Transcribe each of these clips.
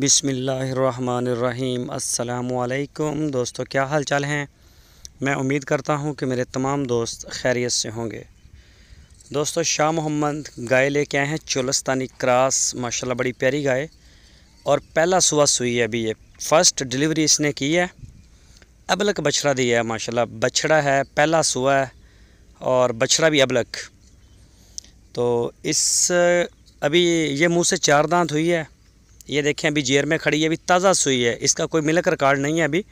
बिसमीम् अल्लाम दोस्तों क्या हाल चाल हैं मैं उम्मीद करता हूं कि मेरे तमाम दोस्त खैरियत से होंगे दोस्तों शाह मोहम्मद गाय लेके आए हैं चुलस्तानी क्रास माशाल्लाह बड़ी प्यारी गाय और पहला सुबह सुई है अभी ये फ़र्स्ट डिलीवरी इसने की है अबलक बछड़ा दिया है माशाल्लाह बछड़ा है पहला सुबह और बछड़ा भी अबलक तो इस अभी ये मुंह से चार दांत हुई है ये देखें अभी जेर में खड़ी है अभी ताज़ा सुई है इसका कोई मिलक रिकॉर्ड नहीं है अभी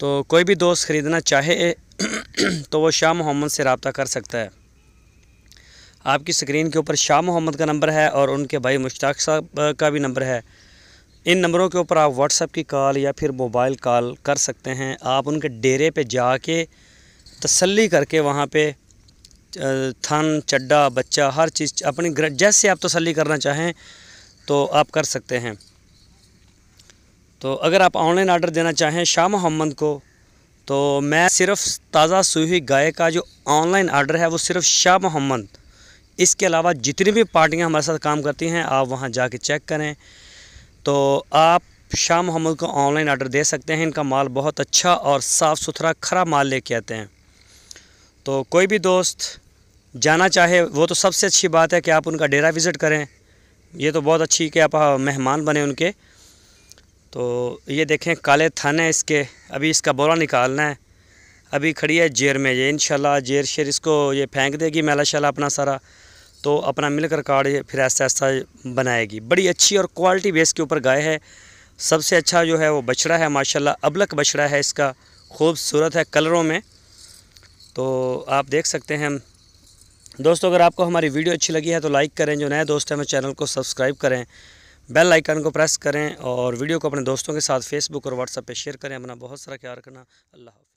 तो कोई भी दोस्त ख़रीदना चाहे तो वो शाह मोहम्मद से रबता कर सकता है आपकी स्क्रीन के ऊपर शाह मोहम्मद का नंबर है और उनके भाई मुश्ताक साहब का भी नंबर है इन नंबरों के ऊपर आप व्हाट्सअप की कॉल या फिर मोबाइल कॉल कर सकते हैं आप उनके डेरे पे जाके तसल्ली करके वहाँ पे थन चड्डा बच्चा हर चीज़ अपनी जैसे आप तसली तो करना चाहें तो आप कर सकते हैं तो अगर आप ऑनलाइन आर्डर देना चाहें शाह मोहम्मद को तो मैं सिर्फ ताज़ा सुई हुई गाय का जो ऑनलाइन आर्डर है वो सिर्फ शाह मोहम्मद इसके अलावा जितनी भी पार्टियां हमारे साथ काम करती हैं आप वहां जाके चेक करें तो आप शाह मोहम्मद को ऑनलाइन आर्डर दे सकते हैं इनका माल बहुत अच्छा और साफ़ सुथरा खरा माल लेके आते हैं तो कोई भी दोस्त जाना चाहे वो तो सबसे अच्छी बात है कि आप उनका डेरा विज़िट करें ये तो बहुत अच्छी कि आप मेहमान बने उनके तो ये देखें काले थाने इसके अभी इसका बोरा निकालना है अभी खड़ी है जेर में ये इन जेर शेर इसको ये फेंक देगी मेला शाला अपना सारा तो अपना मिलकर कार्ड ये फिर ऐसा ऐसा बनाएगी बड़ी अच्छी और क्वालिटी बेस के ऊपर गाय है सबसे अच्छा जो है वो बछड़ा है माशाल्लाह अबलक बछड़ा है इसका खूबसूरत है कलरों में तो आप देख सकते हैं हम दोस्तों अगर आपको हमारी वीडियो अच्छी लगी है तो लाइक करें जो नए दोस्त हैं हमें चैनल को सब्सक्राइब करें बेल आइकन को प्रेस करें और वीडियो को अपने दोस्तों के साथ फेसबुक और व्हाट्सएप पे शेयर करें अपना बहुत सारा ख्याल रखना अल्लाह